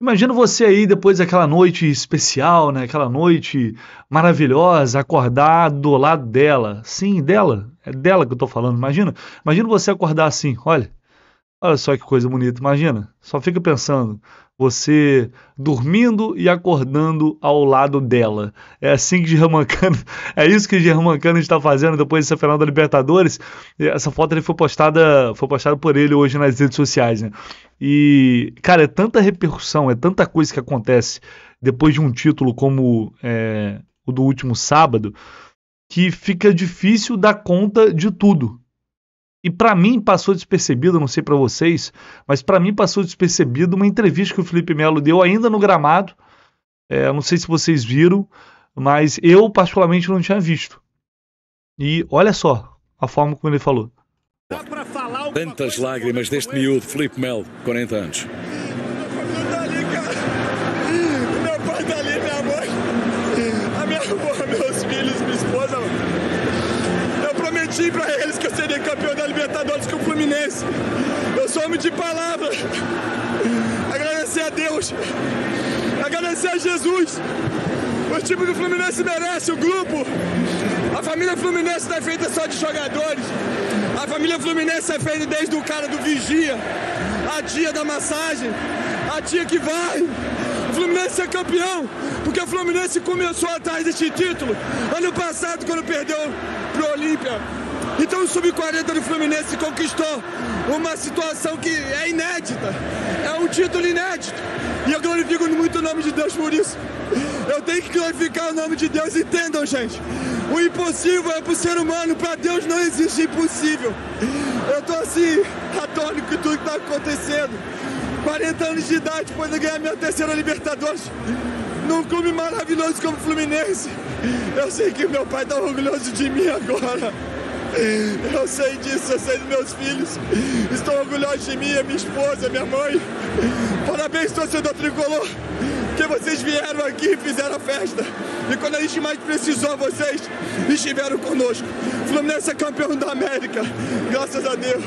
Imagino você aí depois daquela noite especial, né? Aquela noite maravilhosa, acordar do lado dela. Sim, dela. É dela que eu tô falando. Imagina, imagina você acordar assim, olha, Olha só que coisa bonita, imagina. Só fica pensando, você dormindo e acordando ao lado dela. É assim que Germancano, é isso que Germancano está fazendo depois dessa final da Libertadores. Essa foto ele foi postada, foi postada por ele hoje nas redes sociais, né? E cara, é tanta repercussão, é tanta coisa que acontece depois de um título como é, o do último sábado que fica difícil dar conta de tudo. E para mim passou despercebido, não sei para vocês, mas para mim passou despercebido uma entrevista que o Felipe Melo deu ainda no gramado. É, não sei se vocês viram, mas eu particularmente não tinha visto. E olha só a forma como ele falou. Tantas lágrimas deste miúdo, Felipe Melo, 40 anos. prometi para eles Libertadores que o Fluminense. Eu sou homem de palavra. Agradecer a Deus. Agradecer a Jesus. O time do Fluminense merece, o grupo. A família Fluminense não tá é feita só de jogadores. A família Fluminense é feita desde o cara do vigia, a tia da massagem, a tia que vai. O Fluminense é campeão, porque o Fluminense começou atrás deste título ano passado quando perdeu pro Olímpia. Então o Sub-40 do Fluminense conquistou uma situação que é inédita, é um título inédito. E eu glorifico muito o nome de Deus por isso. Eu tenho que glorificar o nome de Deus, entendam, gente. O impossível é para o ser humano, para Deus não existe impossível. Eu estou assim, atônico com tudo que está acontecendo. 40 anos de idade, depois de ganhar minha terceira Libertadores, num clube maravilhoso como o Fluminense. Eu sei que meu pai está orgulhoso de mim agora. Eu sei disso, eu sei dos meus filhos. Estou orgulhoso de mim, minha esposa, minha mãe. Parabéns, torcedor tricolor, que vocês vieram aqui e fizeram a festa. E quando a gente mais precisou, vocês estiveram conosco. Fluminense é campeão da América, graças a Deus.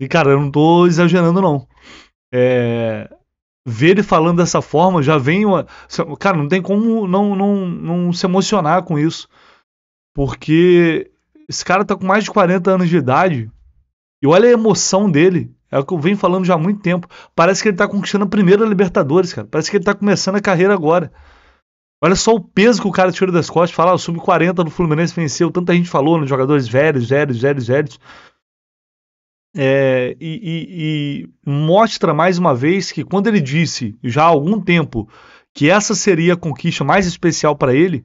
E cara, eu não tô exagerando, não. É, ver ele falando dessa forma já vem uma. Cara, não tem como não, não, não se emocionar com isso. Porque esse cara tá com mais de 40 anos de idade. E olha a emoção dele. É o que eu venho falando já há muito tempo. Parece que ele tá conquistando a primeira Libertadores, cara. Parece que ele tá começando a carreira agora. Olha só o peso que o cara tira das costas. Falar, ah, o sub-40 do Fluminense venceu. Tanta gente falou nos né? jogadores velhos, velhos, velhos, velhos. É, e, e, e mostra mais uma vez que quando ele disse, já há algum tempo, que essa seria a conquista mais especial para ele,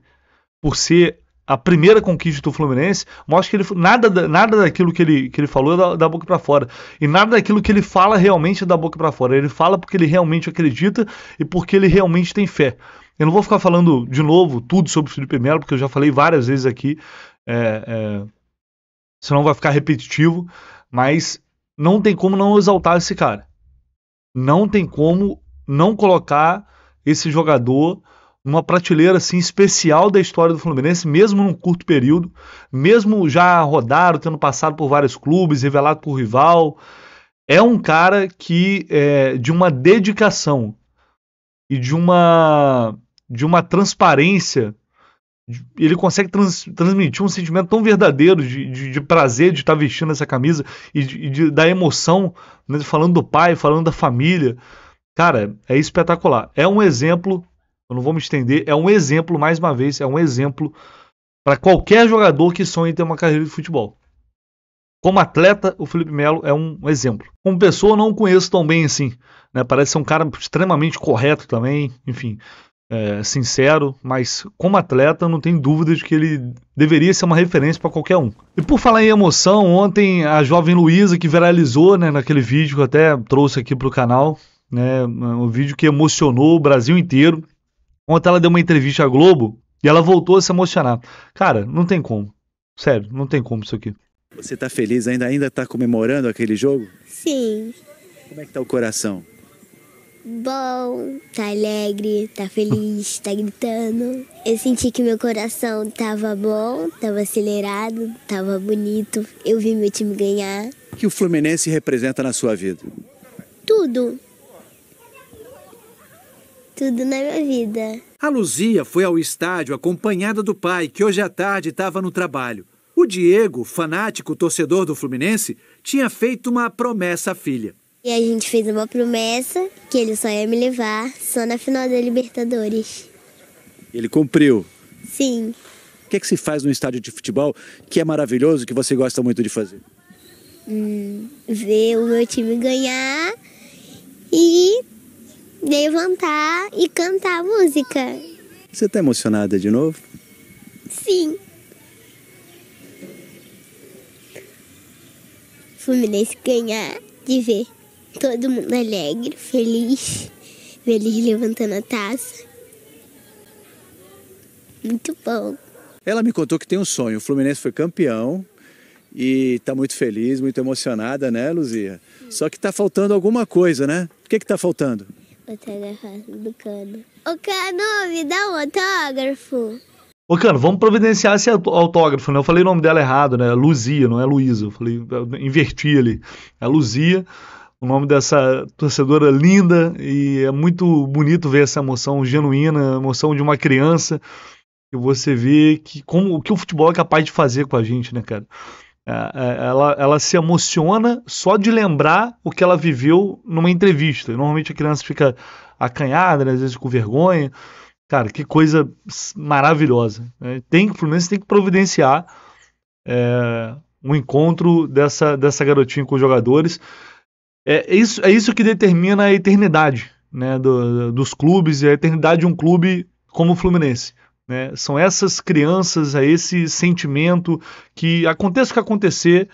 por ser a primeira conquista do Fluminense mostra que ele nada, nada daquilo que ele, que ele falou é da, da boca para fora e nada daquilo que ele fala realmente é da boca para fora. Ele fala porque ele realmente acredita e porque ele realmente tem fé. Eu não vou ficar falando de novo tudo sobre o Felipe Melo porque eu já falei várias vezes aqui, é, é, senão vai ficar repetitivo. Mas não tem como não exaltar esse cara. Não tem como não colocar esse jogador numa prateleira assim especial da história do Fluminense, mesmo num curto período, mesmo já rodado, tendo passado por vários clubes, revelado por rival. É um cara que é, de uma dedicação e de uma de uma transparência. Ele consegue trans, transmitir um sentimento tão verdadeiro de, de, de prazer de estar vestindo essa camisa e de, de da emoção, né, falando do pai, falando da família. Cara, é espetacular. É um exemplo eu não vou me estender. É um exemplo, mais uma vez, é um exemplo para qualquer jogador que sonhe ter uma carreira de futebol. Como atleta, o Felipe Melo é um exemplo. Como pessoa, não o conheço tão bem assim. Né? Parece ser um cara extremamente correto também, enfim, é, sincero, mas como atleta, não tem dúvida de que ele deveria ser uma referência para qualquer um. E por falar em emoção, ontem a jovem Luísa, que viralizou né, naquele vídeo que eu até trouxe aqui para o canal, né, um vídeo que emocionou o Brasil inteiro, Ontem ela deu uma entrevista à Globo e ela voltou a se emocionar. Cara, não tem como. Sério, não tem como isso aqui. Você tá feliz ainda? Ainda tá comemorando aquele jogo? Sim. Como é que tá o coração? Bom, tá alegre, tá feliz, tá gritando. Eu senti que meu coração tava bom, tava acelerado, tava bonito. Eu vi meu time ganhar. O que o Fluminense representa na sua vida? Tudo tudo na minha vida. A Luzia foi ao estádio acompanhada do pai, que hoje à tarde estava no trabalho. O Diego, fanático torcedor do Fluminense, tinha feito uma promessa à filha. E a gente fez uma promessa que ele só ia me levar só na final da Libertadores. Ele cumpriu? Sim. O que é que se faz no estádio de futebol que é maravilhoso, que você gosta muito de fazer? Hum, ver o meu time ganhar e levantar e cantar música. Você está emocionada de novo? Sim. Fluminense ganhar de ver todo mundo alegre, feliz, feliz levantando a taça. Muito bom. Ela me contou que tem um sonho. O Fluminense foi campeão e está muito feliz, muito emocionada, né, Luzia? Sim. Só que está faltando alguma coisa, né? O que está faltando? Outra do Cano. Ô Cano, me dá um autógrafo. Ô Cano, vamos providenciar esse autógrafo, né? Eu falei o nome dela errado, né? Luzia, não é Luísa. Eu falei, eu inverti ali. É Luzia o nome dessa torcedora linda e é muito bonito ver essa emoção genuína, emoção de uma criança. E você vê que como o que o futebol é capaz de fazer com a gente, né, cara? É, é, ela, ela se emociona só de lembrar o que ela viveu numa entrevista. normalmente a criança fica acanhada, né, às vezes com vergonha. Cara, que coisa maravilhosa. Né? Tem, o Fluminense tem que providenciar é, um encontro dessa, dessa garotinha com os jogadores. É, é isso, é isso que determina a eternidade né, do, dos clubes e a eternidade de um clube como o Fluminense. Né? São essas crianças, é esse sentimento que, aconteça o que acontecer,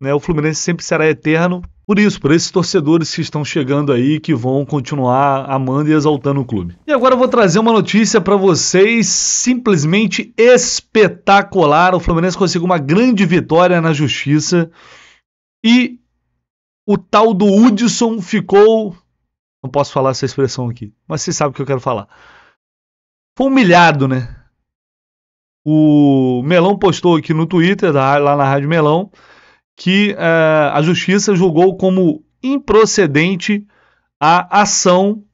né, o Fluminense sempre será eterno. Por isso, por esses torcedores que estão chegando aí, que vão continuar amando e exaltando o clube. E agora eu vou trazer uma notícia para vocês simplesmente espetacular. O Fluminense conseguiu uma grande vitória na justiça e o tal do Hudson ficou. Não posso falar essa expressão aqui, mas você sabe o que eu quero falar foi humilhado, né? O Melão postou aqui no Twitter, da, lá na Rádio Melão, que uh, a justiça julgou como improcedente a ação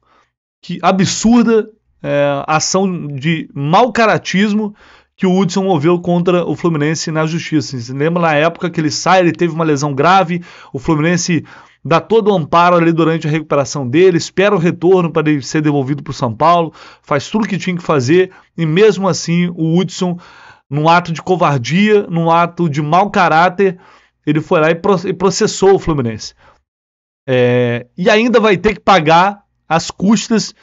que absurda, eh, ação de mau caratismo que o Hudson moveu contra o Fluminense na justiça. Você lembra na época que ele sai, ele teve uma lesão grave, o Fluminense dá todo o amparo ali durante a recuperação dele, espera o retorno para ele ser devolvido para o São Paulo, faz tudo o que tinha que fazer e mesmo assim o Hudson, num ato de covardia, num ato de mau caráter, ele foi lá e processou o Fluminense. É, e ainda vai ter que pagar as custas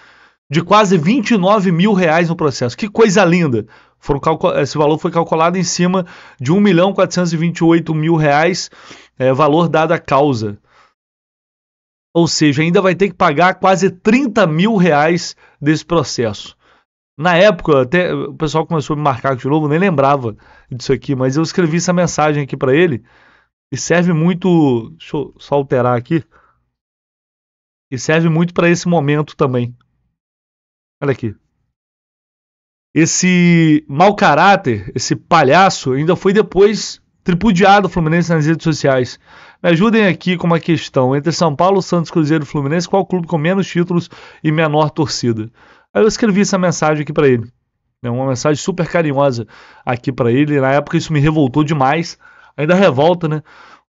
de quase 29 mil reais no processo. Que coisa linda! Foram esse valor foi calculado em cima de R$ 1.428.000, é, valor dado à causa. Ou seja, ainda vai ter que pagar quase 30 mil reais desse processo. Na época, até o pessoal começou a me marcar de novo, nem lembrava disso aqui, mas eu escrevi essa mensagem aqui para ele e serve muito. Deixa eu só alterar aqui. E serve muito para esse momento também. Olha aqui. Esse mau caráter, esse palhaço, ainda foi depois tripudiado o Fluminense nas redes sociais. Me ajudem aqui com uma questão. Entre São Paulo, Santos, Cruzeiro e Fluminense, qual clube com menos títulos e menor torcida? Aí eu escrevi essa mensagem aqui para ele. É uma mensagem super carinhosa aqui para ele. Na época isso me revoltou demais. Ainda revolta, né?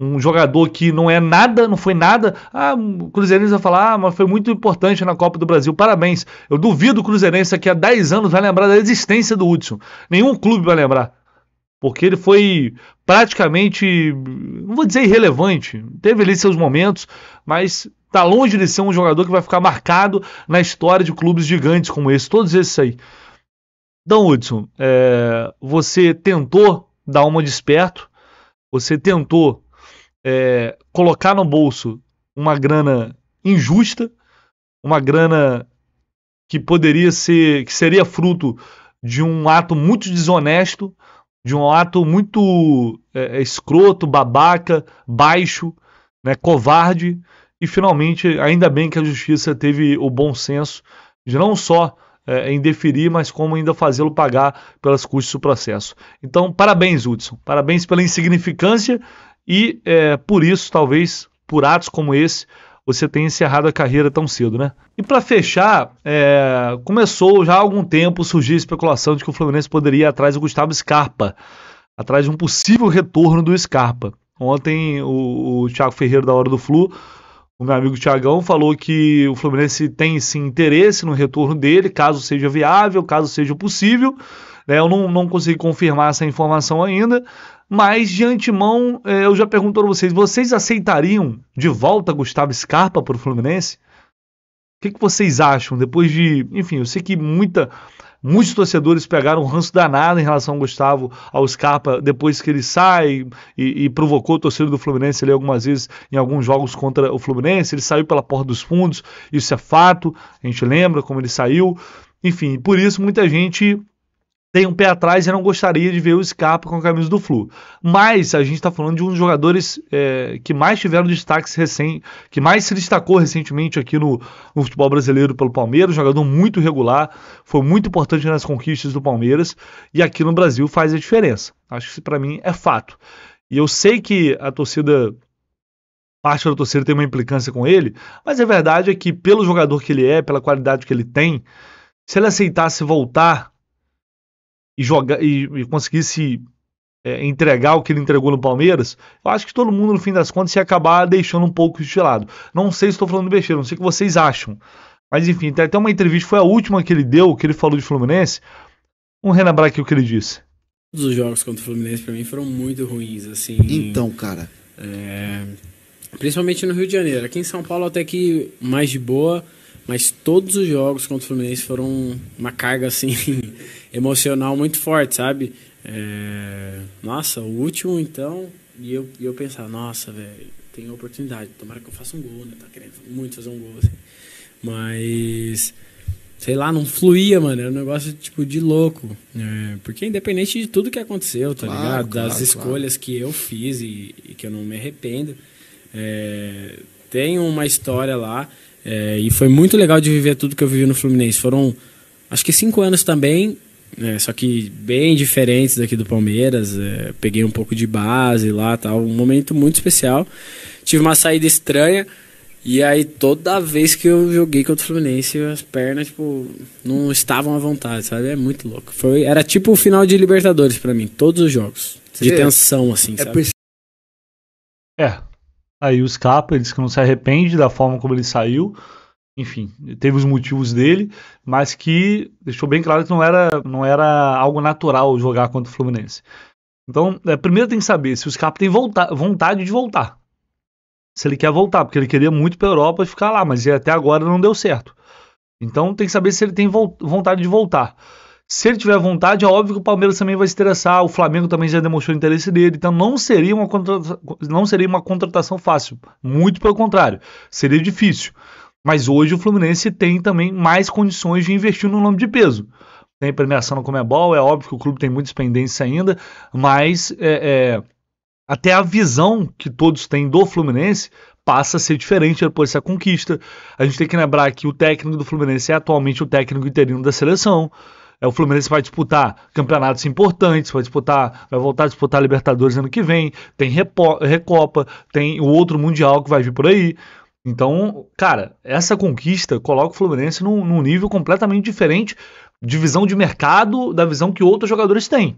um jogador que não é nada, não foi nada. Ah, o Cruzeirense vai falar, ah, mas foi muito importante na Copa do Brasil. Parabéns. Eu duvido o Cruzeirense que há 10 anos vai lembrar da existência do Hudson. Nenhum clube vai lembrar. Porque ele foi praticamente, não vou dizer irrelevante, teve ali seus momentos, mas tá longe de ser um jogador que vai ficar marcado na história de clubes gigantes como esse, todos esses aí. Então, Hudson, é, você tentou dar uma desperto, você tentou é, colocar no bolso uma grana injusta, uma grana que poderia ser, que seria fruto de um ato muito desonesto, de um ato muito é, é escroto, babaca, baixo, né, covarde. E finalmente, ainda bem que a justiça teve o bom senso de não só é, mas como ainda fazê-lo pagar pelas custas do processo. Então, parabéns, Hudson. Parabéns pela insignificância e é, por isso, talvez, por atos como esse, você tenha encerrado a carreira tão cedo, né? E para fechar, é, começou já há algum tempo surgir a especulação de que o Fluminense poderia ir atrás do Gustavo Scarpa, atrás de um possível retorno do Scarpa. Ontem o, o Thiago Ferreira da Hora do Flu, o meu amigo Thiagão, falou que o Fluminense tem sim interesse no retorno dele, caso seja viável, caso seja possível. Né? Eu não, não consegui confirmar essa informação ainda, mas de antemão eh, eu já pergunto a vocês: vocês aceitariam de volta Gustavo Scarpa para o Fluminense? O que, que vocês acham? Depois de. Enfim, eu sei que muita, muitos torcedores pegaram um ranço danado em relação ao Gustavo ao Scarpa depois que ele sai e, e provocou o torcedor do Fluminense ali algumas vezes em alguns jogos contra o Fluminense. Ele saiu pela porta dos fundos, isso é fato, a gente lembra como ele saiu. Enfim, por isso muita gente tem um pé atrás e não gostaria de ver o Scarpa com a camisa do Flu. Mas a gente está falando de um dos jogadores é, que mais tiveram destaques recém, que mais se destacou recentemente aqui no, no, futebol brasileiro pelo Palmeiras, jogador muito regular, foi muito importante nas conquistas do Palmeiras e aqui no Brasil faz a diferença. Acho que para mim é fato. E eu sei que a torcida parte da torcida tem uma implicância com ele, mas a verdade é que pelo jogador que ele é, pela qualidade que ele tem, se ele aceitasse voltar e, jogar, e, e conseguisse é, entregar o que ele entregou no Palmeiras, eu acho que todo mundo, no fim das contas, ia acabar deixando um pouco de lado. Não sei se estou falando besteira, não sei o que vocês acham. Mas enfim, tem até uma entrevista, foi a última que ele deu, que ele falou de Fluminense. Vamos relembrar aqui o que ele disse. Todos os jogos contra o Fluminense, para mim, foram muito ruins, assim. Então, cara. É... Principalmente no Rio de Janeiro. Aqui em São Paulo, até que mais de boa mas todos os jogos contra o Fluminense foram uma carga assim emocional muito forte, sabe? É... Nossa, o último então, e eu, e eu pensar, nossa, velho, tem oportunidade, tomara que eu faça um gol, né? Tá querendo muito fazer um gol, assim. Mas, sei lá, não fluía, mano, era um negócio tipo de louco. É... Porque independente de tudo que aconteceu, tá claro, ligado? Claro, das escolhas claro. que eu fiz e, e, que eu não me arrependo, é... tem uma história lá é, e foi muito legal de viver tudo que eu vivi no Fluminense. Foram, acho que cinco anos também, né, só que bem diferentes daqui do Palmeiras. É, peguei um pouco de base lá, tal, um momento muito especial. Tive uma saída estranha. E aí, toda vez que eu joguei contra o Fluminense, as pernas, tipo, não estavam à vontade, sabe? É muito louco. Foi, era tipo o final de Libertadores para mim, todos os jogos. de tensão, assim, é sabe? É, Aí o Scarpa, ele disse que não se arrepende da forma como ele saiu. Enfim, teve os motivos dele, mas que deixou bem claro que não era, não era algo natural jogar contra o Fluminense. Então, é, primeiro tem que saber se o Scarpa tem vontade de voltar. Se ele quer voltar, porque ele queria muito para a Europa e ficar lá, mas até agora não deu certo. Então, tem que saber se ele tem vontade de voltar. Se ele tiver vontade, é óbvio que o Palmeiras também vai se interessar, o Flamengo também já demonstrou o interesse dele, então não seria uma, não seria uma contratação fácil, muito pelo contrário, seria difícil. Mas hoje o Fluminense tem também mais condições de investir no nome de peso. Tem premiação no Comebol, é óbvio que o clube tem muita pendência ainda, mas é, é, até a visão que todos têm do Fluminense passa a ser diferente depois dessa conquista. A gente tem que lembrar que o técnico do Fluminense é atualmente o técnico interino da seleção. É, o Fluminense vai disputar campeonatos importantes, vai disputar, vai voltar a disputar Libertadores ano que vem, tem Repo, Recopa, tem o outro Mundial que vai vir por aí. Então, cara, essa conquista coloca o Fluminense num, num nível completamente diferente de visão de mercado da visão que outros jogadores têm.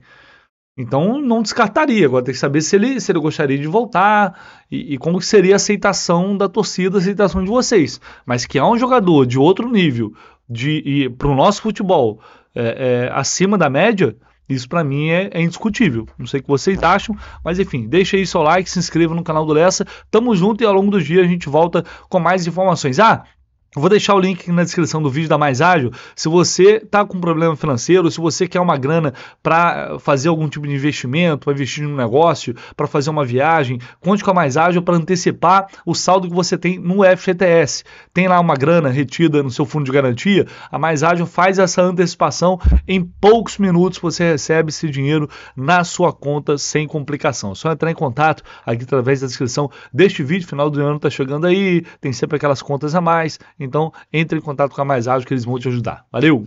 Então não descartaria. Agora tem que saber se ele, se ele gostaria de voltar e, e, como que seria a aceitação da torcida, a aceitação de vocês. Mas que é um jogador de outro nível de para o nosso futebol é, é, acima da média, isso para mim é, é, indiscutível. Não sei o que vocês acham, mas enfim, deixa aí seu like, se inscreva no canal do Lessa. Tamo junto e ao longo dos dias a gente volta com mais informações. Ah, Vou deixar o link na descrição do vídeo da Mais Ágil. Se você está com um problema financeiro, se você quer uma grana para eh, fazer algum tipo de investimento, para investir em um negócio, para fazer uma viagem, conte com a Mais Ágil para antecipar o saldo que você tem no FGTS. Tem lá uma grana retida no seu fundo de garantia? A Mais Ágil faz essa antecipação em poucos minutos. Você recebe esse dinheiro na sua conta sem complicação. É só entrar em contato aqui através da descrição deste vídeo. Final do ano está chegando aí, tem sempre aquelas contas a mais. Então, entre em contato com a Mais Ágil que eles vão te ajudar. Valeu!